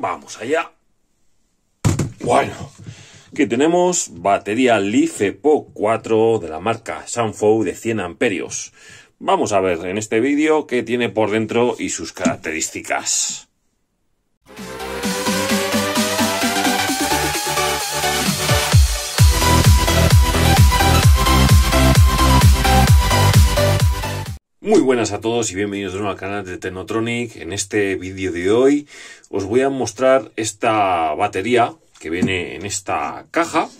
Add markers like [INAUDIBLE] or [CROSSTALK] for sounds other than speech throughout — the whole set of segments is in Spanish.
Vamos allá. Bueno, aquí tenemos batería LiFePO 4 de la marca Sanfou de 100 amperios. Vamos a ver en este vídeo qué tiene por dentro y sus características. Muy buenas a todos y bienvenidos de nuevo al canal de Tecnotronic. En este vídeo de hoy os voy a mostrar esta batería que viene en esta caja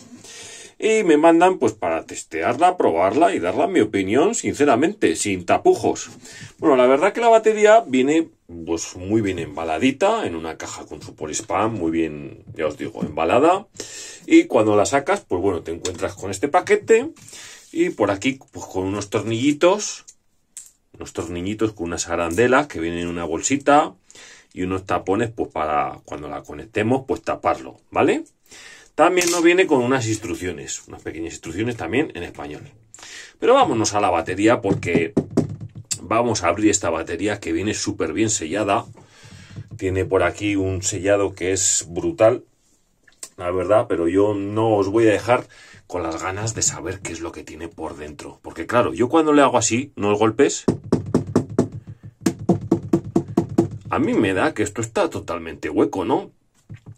y me mandan pues para testearla, probarla y darla mi opinión sinceramente, sin tapujos. Bueno, la verdad que la batería viene pues muy bien embaladita en una caja con su spam muy bien, ya os digo, embalada y cuando la sacas pues bueno, te encuentras con este paquete y por aquí pues con unos tornillitos nuestros niñitos con unas arandelas que vienen en una bolsita y unos tapones pues para cuando la conectemos pues taparlo, ¿vale? También nos viene con unas instrucciones, unas pequeñas instrucciones también en español. Pero vámonos a la batería porque vamos a abrir esta batería que viene súper bien sellada. Tiene por aquí un sellado que es brutal, la verdad, pero yo no os voy a dejar con las ganas de saber qué es lo que tiene por dentro. Porque claro, yo cuando le hago así, unos golpes, a mí me da que esto está totalmente hueco, ¿no?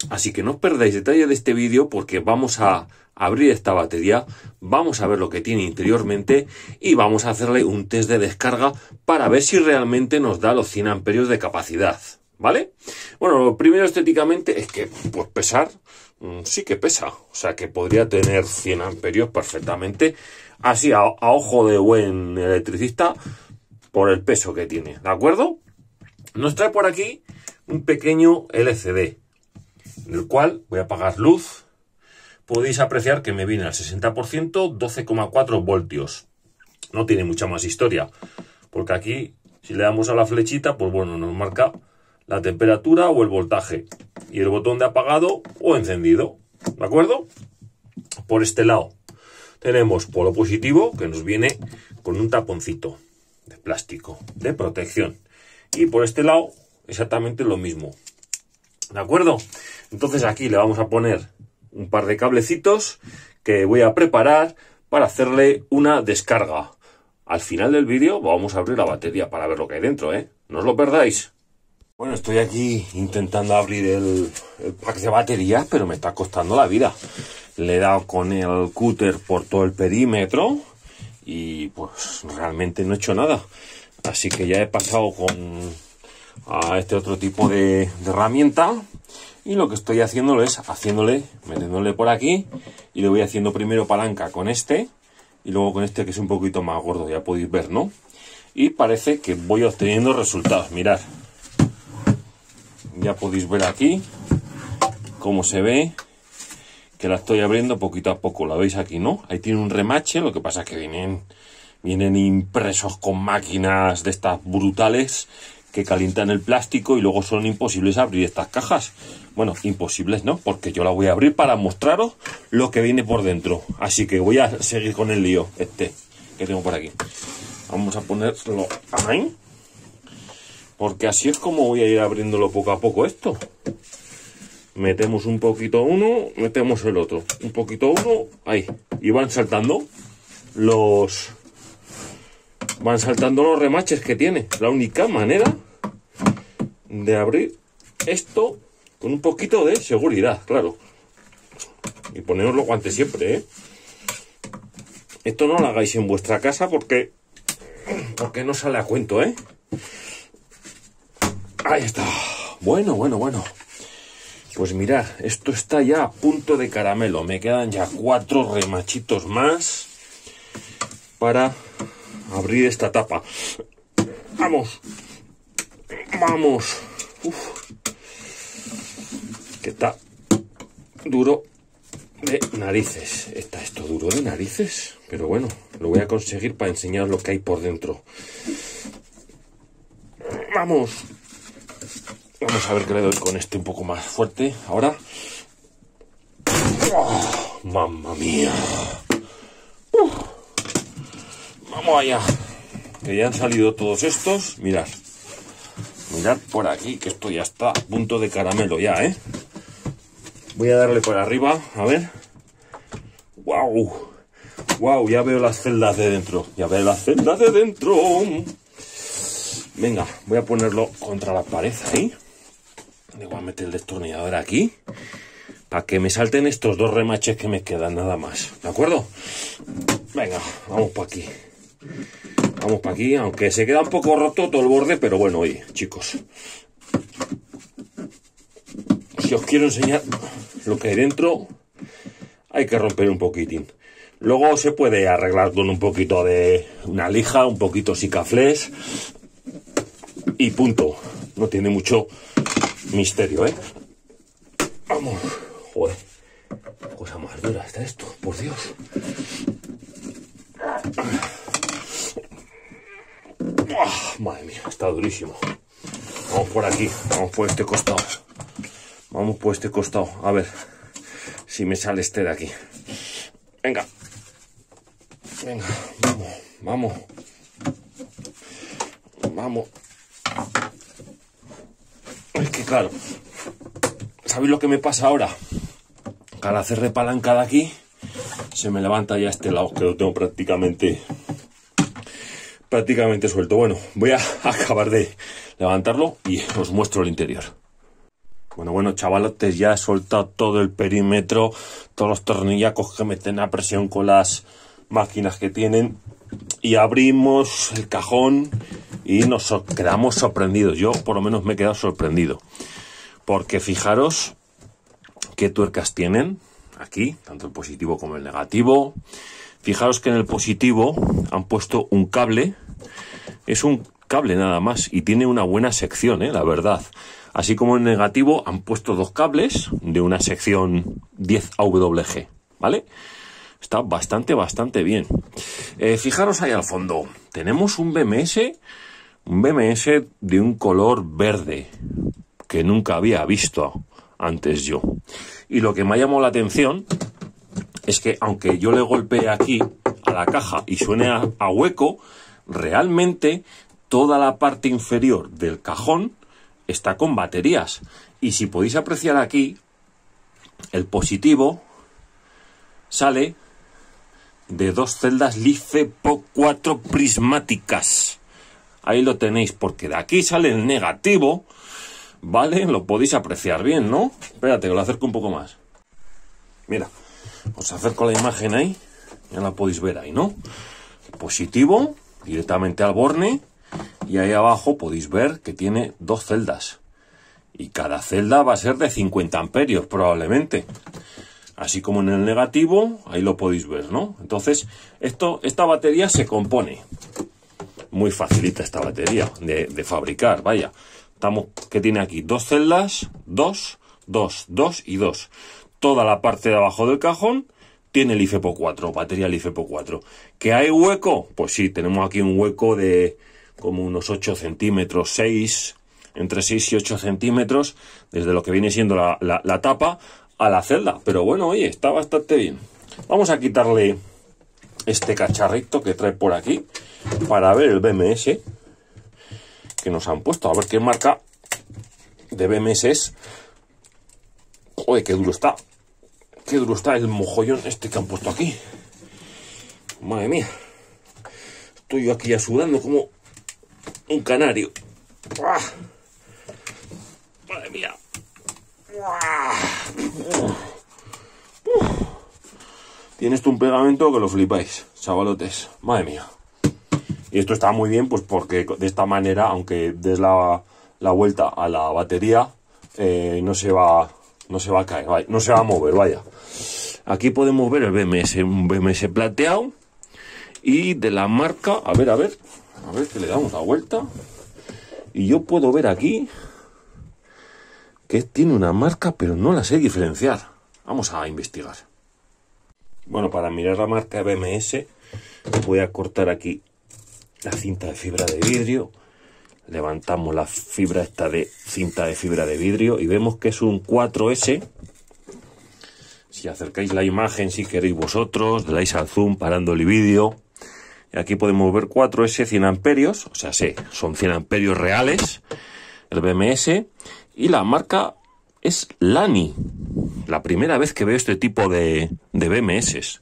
Así que no os perdáis detalle de este vídeo porque vamos a abrir esta batería, vamos a ver lo que tiene interiormente y vamos a hacerle un test de descarga para ver si realmente nos da los 100 amperios de capacidad, ¿vale? Bueno, lo primero estéticamente es que pues pesar Mm, sí que pesa. O sea, que podría tener 100 amperios perfectamente. Así, a, ojo de buen electricista, por el peso que tiene. ¿De acuerdo? Nos trae por aquí un pequeño LCD. En el cual voy a apagar luz. Podéis apreciar que me viene al 60%, 12,4 voltios. No tiene mucha más historia. Porque aquí, si le damos a la flechita, pues bueno, nos marca la temperatura o el voltaje y el botón de apagado o encendido. ¿De acuerdo? Por este lado tenemos polo positivo que nos viene con un taponcito de plástico de protección. Y por este lado exactamente lo mismo. ¿De acuerdo? Entonces aquí le vamos a poner un par de cablecitos que voy a preparar para hacerle una descarga. Al final del vídeo vamos a abrir la batería para ver lo que hay dentro, ¿eh? No os lo perdáis. Bueno, estoy aquí intentando abrir el, pack de baterías, pero me está costando la vida. Le he dado con el cúter por todo el perímetro y pues realmente no he hecho nada. Así que ya he pasado con a este otro tipo de, herramienta y lo que estoy haciéndolo es haciéndole, metiéndole por aquí y le voy haciendo primero palanca con este y luego con este que es un poquito más gordo, ya podéis ver, ¿no? Y parece que voy obteniendo resultados, mirad ya podéis ver aquí cómo se ve que la estoy abriendo poquito a poco. La veis aquí, ¿no? Ahí tiene un remache, lo que pasa es que vienen, vienen impresos con máquinas de estas brutales que calientan el plástico y luego son imposibles abrir estas cajas. Bueno, imposibles no, porque yo la voy a abrir para mostraros lo que viene por dentro. Así que voy a seguir con el lío este que tengo por aquí. Vamos a ponerlo ahí. Porque así es como voy a ir abriéndolo poco a poco esto. Metemos un poquito uno, metemos el otro. Un poquito uno, ahí. Y van saltando los... Van saltando los remaches que tiene. La única manera de abrir esto con un poquito de seguridad, claro. Y poneros los guantes siempre, ¿eh? Esto no lo hagáis en vuestra casa porque... Porque no sale a cuento, ¿eh? Ahí está. Bueno, bueno, bueno. Pues mirad, esto está ya a punto de caramelo. Me quedan ya cuatro remachitos más para abrir esta tapa. ¡Vamos! ¡Vamos! Uf. Que está duro de narices. Está esto duro de narices. Pero bueno, lo voy a conseguir para enseñar lo que hay por dentro. ¡Vamos! Vamos a ver qué le doy con este un poco más fuerte. Ahora. ¡Mamma mía! Vamos allá. Que ya han salido todos estos. Mirad. Mirad por aquí, que esto ya está a punto de caramelo ya, ¿eh? Voy a darle por arriba, a ver. ¡Wow! ¡Wow! Ya veo las celdas de dentro. Ya veo las celdas de dentro. Venga, voy a ponerlo contra la pared ahí voy a meter el destornillador aquí para que me salten estos dos remaches que me quedan nada más. ¿De acuerdo? Venga, vamos para aquí. Vamos para aquí, aunque se queda un poco roto todo el borde, pero bueno, oye, chicos. Si os quiero enseñar lo que hay dentro, hay que romper un poquitín. Luego se puede arreglar con un poquito de una lija, un poquito sicaflés y punto. No tiene mucho misterio, ¿eh? Vamos, joder. Cosa más dura está esto, por Dios. Ah, madre mía, está durísimo. Vamos por aquí, vamos por este costado. Vamos por este costado, a ver si me sale este de aquí. Venga. Venga, vamos, vamos. Vamos. Claro. ¿Sabéis lo que me pasa ahora? al hacer repalanca de aquí, se me levanta ya este lado, que lo tengo prácticamente prácticamente suelto. Bueno, voy a [LAUGHS] acabar de levantarlo y os muestro el interior. Bueno, bueno, chavalotes, ya he soltado todo el perímetro, todos los tornillacos que meten a presión con las máquinas que tienen. Y abrimos el cajón y nos quedamos sorprendidos. Yo por lo menos me he quedado sorprendido. Porque fijaros qué tuercas tienen aquí, tanto el positivo como el negativo. Fijaros que en el positivo han puesto un cable. Es un cable nada más y tiene una buena sección, ¿eh? la verdad. Así como en negativo han puesto dos cables de una sección 10 AWG, ¿vale? Está bastante, bastante bien. Eh, fijaros ahí al fondo. Tenemos un BMS un BMS de un color verde que nunca había visto antes yo. Y lo que me ha llamado la atención es que aunque yo le golpeé aquí a la caja y suene a, hueco, realmente toda la parte inferior del cajón está con baterías. Y si podéis apreciar aquí, el positivo sale de dos celdas LiFePO4 prismáticas. Ahí lo tenéis, porque de aquí sale el negativo, ¿vale? Lo podéis apreciar bien, ¿no? Espérate, que lo acerco un poco más. Mira, os acerco la imagen ahí, ya la podéis ver ahí, ¿no? Positivo, directamente al borne, y ahí abajo podéis ver que tiene dos celdas. Y cada celda va a ser de 50 amperios, probablemente. Así como en el negativo, ahí lo podéis ver, ¿no? Entonces, esto, esta batería se compone muy facilita esta batería de, fabricar, vaya. Estamos, que tiene aquí? Dos celdas, dos, dos, dos y dos. Toda la parte de abajo del cajón tiene el IFEPO 4, batería el IFEPO 4. ¿Que hay hueco? Pues sí, tenemos aquí un hueco de como unos 8 centímetros, 6, entre 6 y 8 centímetros, desde lo que viene siendo la, la tapa a la celda. Pero bueno, oye, está bastante bien. Vamos a quitarle este cacharrito que trae por aquí para ver el BMS que nos han puesto. A ver qué marca de BMS es. Joder, qué duro está. Qué duro está el mojollón este que han puesto aquí. Madre mía. Estoy yo aquí ya sudando como un canario. Tienes tú un pegamento que lo flipáis, chavalotes. Madre mía. Y esto está muy bien, pues porque de esta manera, aunque des la, la vuelta a la batería, eh, no se va no se va a caer, no se va a mover, vaya. Aquí podemos ver el BMS, un BMS plateado y de la marca, a ver, a ver, a ver que le damos la vuelta. Y yo puedo ver aquí que tiene una marca, pero no la sé diferenciar. Vamos a investigar. Bueno, para mirar la marca BMS voy a cortar aquí la cinta de fibra de vidrio. Levantamos la fibra esta de cinta de fibra de vidrio y vemos que es un 4S. Si acercáis la imagen, si queréis vosotros, le dais al zoom parando el vídeo. Y aquí podemos ver 4S 100 amperios, o sea, sí, son 100 amperios reales, el BMS, y la marca es Lani. La primera vez que veo este tipo de, BMS,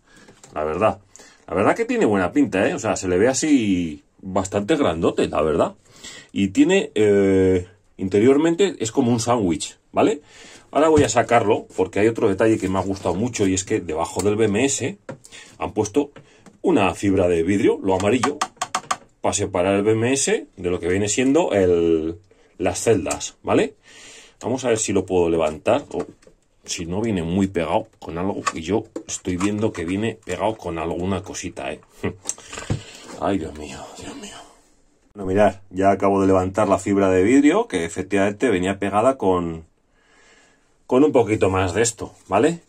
la verdad. La verdad que tiene buena pinta, ¿eh? O sea, se le ve así bastante grandote, la verdad. Y tiene, eh, interiormente es como un sándwich, ¿vale? Ahora voy a sacarlo porque hay otro detalle que me ha gustado mucho y es que debajo del BMS han puesto una fibra de vidrio, lo amarillo, para separar el BMS de lo que viene siendo el, las celdas, ¿vale? Vamos a ver si lo puedo levantar o si no viene muy pegado con algo. Y yo estoy viendo que viene pegado con alguna cosita, ¿eh? [LAUGHS] Ay, Dios mío, Dios mío. Bueno, mirad, ya acabo de levantar la fibra de vidrio que efectivamente venía pegada con, con un poquito más de esto, ¿vale?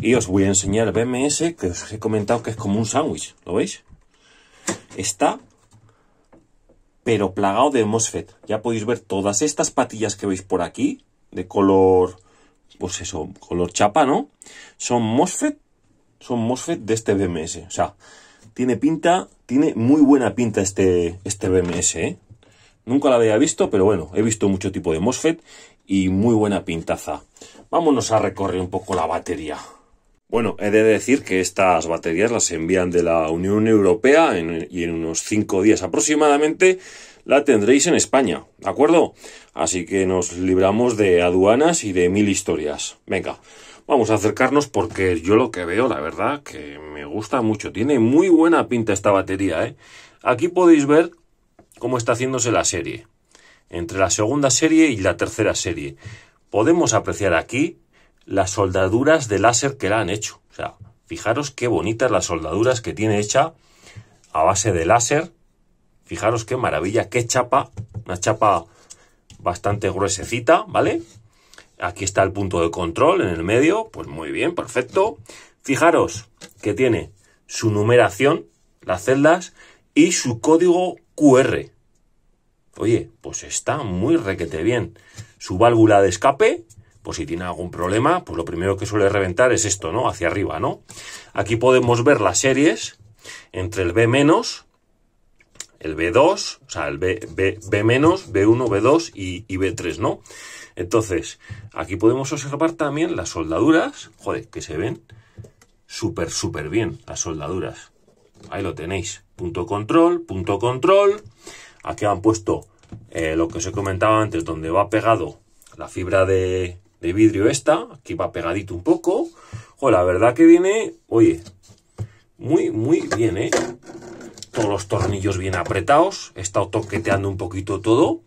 Y os voy a enseñar el BMS, que os he comentado que es como un sándwich, ¿lo veis? Está, pero plagado de MOSFET. Ya podéis ver todas estas patillas que veis por aquí, de color, pues eso, color chapa, ¿no? Son MOSFET, son MOSFET de este BMS. O sea, tiene pinta, tiene muy buena pinta este, este BMS, ¿eh? Nunca la había visto, pero bueno, he visto mucho tipo de MOSFET y muy buena pintaza. Vámonos a recorrer un poco la batería. Bueno, he de decir que estas baterías las envían de la Unión Europea y en unos 5 días aproximadamente la tendréis en España, ¿de acuerdo? Así que nos libramos de aduanas y de mil historias. Venga, vamos a acercarnos porque yo lo que veo, la verdad, que me gusta mucho. Tiene muy buena pinta esta batería, ¿eh? Aquí podéis ver cómo está haciéndose la serie. Entre la segunda serie y la tercera serie. Podemos apreciar aquí las soldaduras de láser que la han hecho. O sea, fijaros qué bonitas las soldaduras que tiene hecha a base de láser Fijaros qué maravilla, qué chapa, una chapa bastante gruesecita, ¿vale? Aquí está el punto de control en el medio, pues muy bien, perfecto. Fijaros que tiene su numeración, las celdas, y su código QR. Oye, pues está muy requete bien. Su válvula de escape, pues si tiene algún problema, pues lo primero que suele reventar es esto, ¿no? Hacia arriba, ¿no? Aquí podemos ver las series entre el B- el B2, o sea, el B, B, B-, B1, B2 y, B3, ¿no? Entonces, aquí podemos observar también las soldaduras, joder, que se ven súper, súper bien las soldaduras. Ahí lo tenéis, punto control, punto control. Aquí han puesto eh, lo que os he comentado antes, donde va pegado la fibra de, de vidrio esta, aquí va pegadito un poco. Joder, la verdad que viene, oye, muy, muy bien, ¿eh? los tornillos bien apretados, he estado toqueteando un poquito todo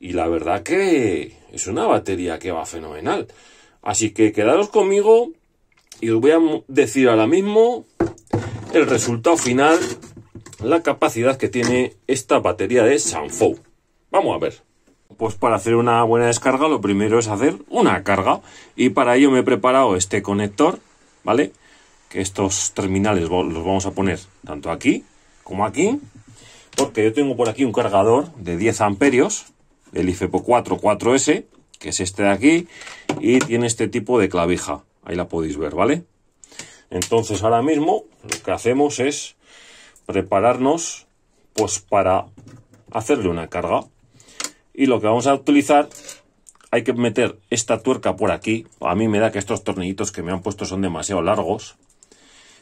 y la verdad que es una batería que va fenomenal. Así que quedaros conmigo y os voy a decir ahora mismo el resultado final, la capacidad que tiene esta batería de Sanfou. Vamos a ver. Pues para hacer una buena descarga lo primero es hacer una carga y para ello me he preparado este conector, ¿vale? Que estos terminales los vamos a poner tanto aquí como aquí, porque yo tengo por aquí un cargador de 10 amperios, el IFEPO 4 s que es este de aquí, y tiene este tipo de clavija, ahí la podéis ver, ¿vale? Entonces ahora mismo lo que hacemos es prepararnos pues para hacerle una carga. Y lo que vamos a utilizar, hay que meter esta tuerca por aquí. A mí me da que estos tornillitos que me han puesto son demasiado largos.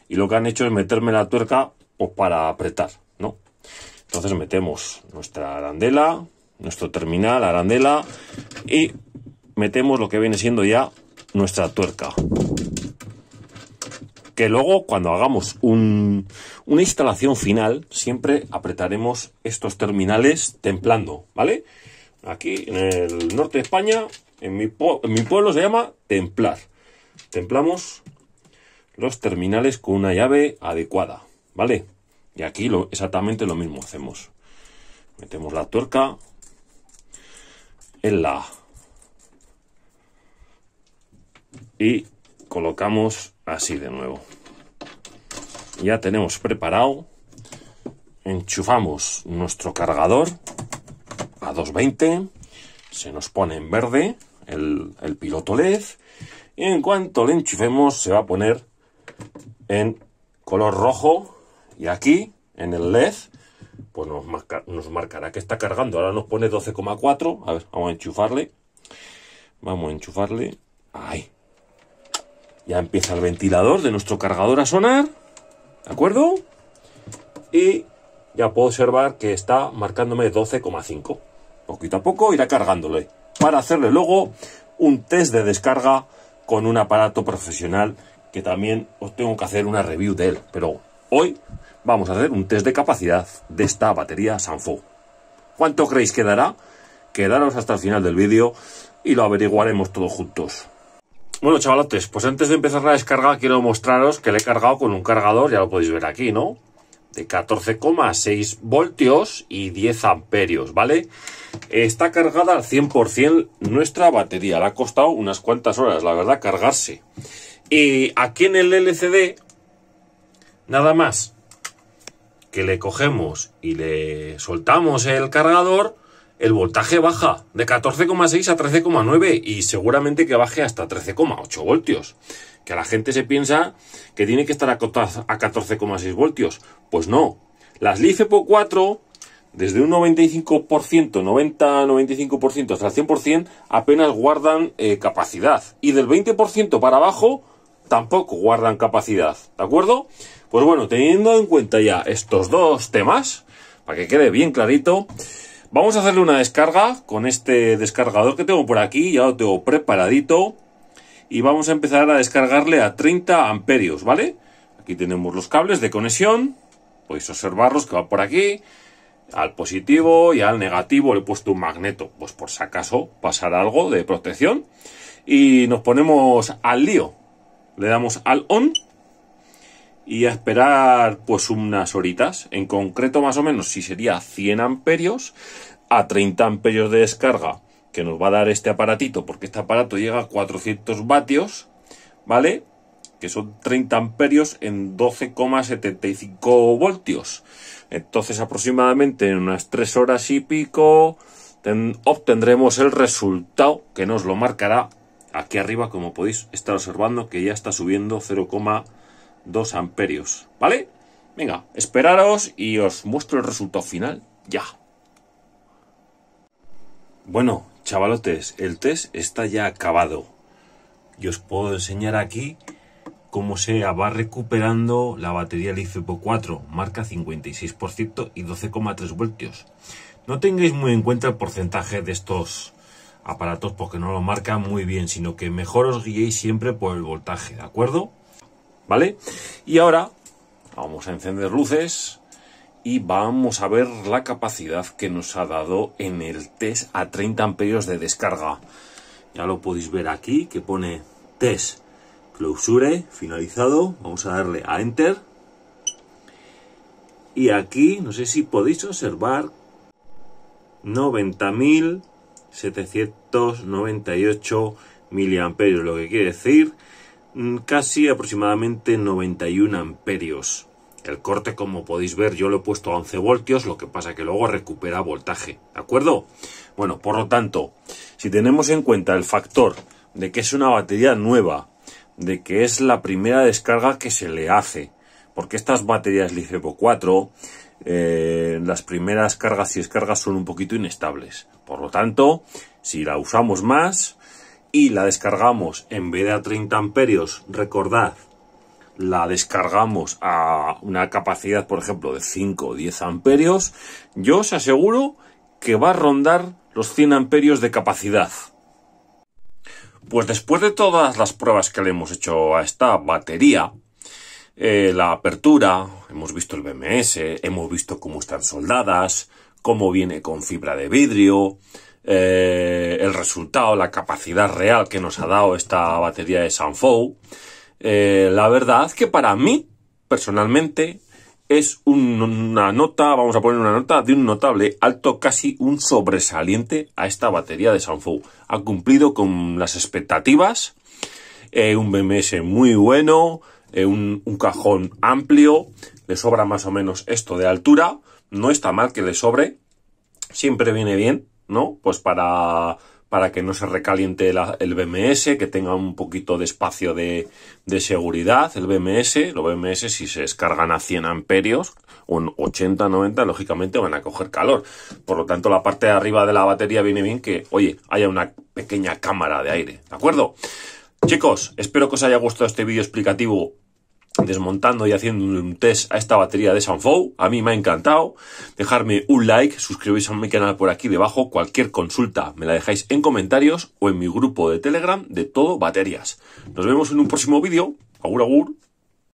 Y lo que han hecho es meterme la tuerca o para apretar, ¿no? Entonces metemos nuestra arandela, nuestro terminal, arandela, y metemos lo que viene siendo ya nuestra tuerca. Que luego, cuando hagamos una instalación final, siempre apretaremos estos terminales templando, ¿vale? Aquí, en el norte de España, en mi pueblo se llama templar. Templamos los terminales con una llave adecuada. ¿Vale? Y aquí lo, exactamente lo mismo hacemos. Metemos la tuerca en la y colocamos así de nuevo. Ya tenemos preparado. Enchufamos nuestro cargador a 220. Se nos pone en verde el, el piloto LED. Y en cuanto le enchufemos se va a poner en color rojo y aquí, en el LED, pues nos, nos marcará que está cargando. Ahora nos pone 12,4. A ver, vamos a enchufarle. Vamos a enchufarle. Ahí. Ya empieza el ventilador de nuestro cargador a sonar. ¿De acuerdo? Y ya puedo observar que está marcándome 12,5. Poquito a poco irá cargándole. Para hacerle luego un test de descarga con un aparato profesional que también os tengo que hacer una review de él. Pero hoy vamos a hacer un test de capacidad de esta batería Sanfo. ¿Cuánto creéis que dará? Quedaros hasta el final del vídeo y lo averiguaremos todos juntos. Bueno chavalotes, pues antes de empezar la descarga quiero mostraros que le he cargado con un cargador, ya lo podéis ver aquí, ¿no? De 14,6 voltios y 10 amperios, ¿vale? Está cargada al 100% nuestra batería, le ha costado unas cuantas horas, la verdad, cargarse. Y aquí en el LCD, nada más, que le cogemos y le soltamos el cargador, el voltaje baja de 14,6 a 13,9 y seguramente que baje hasta 13,8 voltios. Que a la gente se piensa que tiene que estar a 14,6 voltios. Pues no. Las LiFePO 4, desde un 95%, 90-95% hasta el 100%, apenas guardan eh, capacidad. Y del 20% para abajo, tampoco guardan capacidad. ¿De acuerdo? Pues bueno, teniendo en cuenta ya estos dos temas, para que quede bien clarito, vamos a hacerle una descarga con este descargador que tengo por aquí, ya lo tengo preparadito, y vamos a empezar a descargarle a 30 amperios, ¿vale? Aquí tenemos los cables de conexión, podéis observarlos que va por aquí, al positivo y al negativo le he puesto un magneto, pues por si acaso pasará algo de protección, y nos ponemos al lío, le damos al on, y a esperar pues unas horitas, en concreto más o menos si sería 100 amperios a 30 amperios de descarga que nos va a dar este aparatito, porque este aparato llega a 400 vatios, ¿vale? Que son 30 amperios en 12,75 voltios. Entonces aproximadamente en unas 3 horas y pico obtendremos el resultado que nos lo marcará aquí arriba, como podéis estar observando, que ya está subiendo 0,5 2 amperios, ¿vale? Venga, esperaros y os muestro el resultado final ya. Bueno, chavalotes, el test está ya acabado. Y os puedo enseñar aquí cómo se va recuperando la batería LiFePO 4, marca 56% y 12,3 voltios. No tengáis muy en cuenta el porcentaje de estos aparatos porque no lo marca muy bien, sino que mejor os guiéis siempre por el voltaje, ¿de acuerdo? ¿Vale? Y ahora vamos a encender luces y vamos a ver la capacidad que nos ha dado en el test a 30 amperios de descarga. Ya lo podéis ver aquí que pone test clausure finalizado. Vamos a darle a enter. Y aquí, no sé si podéis observar, 90.798 miliamperios, lo que quiere decir Mm, casi aproximadamente 91 amperios. El corte, como podéis ver, yo lo he puesto a 11 voltios, lo que pasa que luego recupera voltaje, ¿de acuerdo? Bueno, por lo tanto, si tenemos en cuenta el factor de que es una batería nueva, de que es la primera descarga que se le hace, porque estas baterías LiFePO 4, eh, las primeras cargas y descargas son un poquito inestables. Por lo tanto, si la usamos más, y la descargamos en vez de a 30 amperios, recordad, la descargamos a una capacidad, por ejemplo, de 5 o 10 amperios, yo os aseguro que va a rondar los 100 amperios de capacidad. Pues después de todas las pruebas que le hemos hecho a esta batería, eh, la apertura, hemos visto el BMS, hemos visto cómo están soldadas, cómo viene con fibra de vidrio, eh, el resultado, la capacidad real que nos ha dado esta batería de Sanfou. Eh, la verdad que para mí, personalmente, es una nota, vamos a poner una nota de un notable alto, casi un sobresaliente a esta batería de Sanfou. Ha cumplido con las expectativas, eh, un BMS muy bueno, un, cajón amplio, le sobra más o menos esto de altura, no está mal que le sobre, siempre viene bien, ¿no? Pues para, que no se recaliente el BMS, que tenga un poquito de espacio de, de seguridad el BMS. Los BMS si se descargan a 100 amperios un 80, 90, lógicamente van a coger calor. Por lo tanto, la parte de arriba de la batería viene bien que, oye, haya una pequeña cámara de aire, ¿de acuerdo? Chicos, espero que os haya gustado este vídeo explicativo desmontando y haciendo un test a esta batería de Sanfou. A mí me ha encantado. Dejarme un like, Suscribirse a mi canal por aquí debajo. Cualquier consulta me la dejáis en comentarios o en mi grupo de Telegram de todo baterías. Nos vemos en un próximo vídeo. Agur, agur.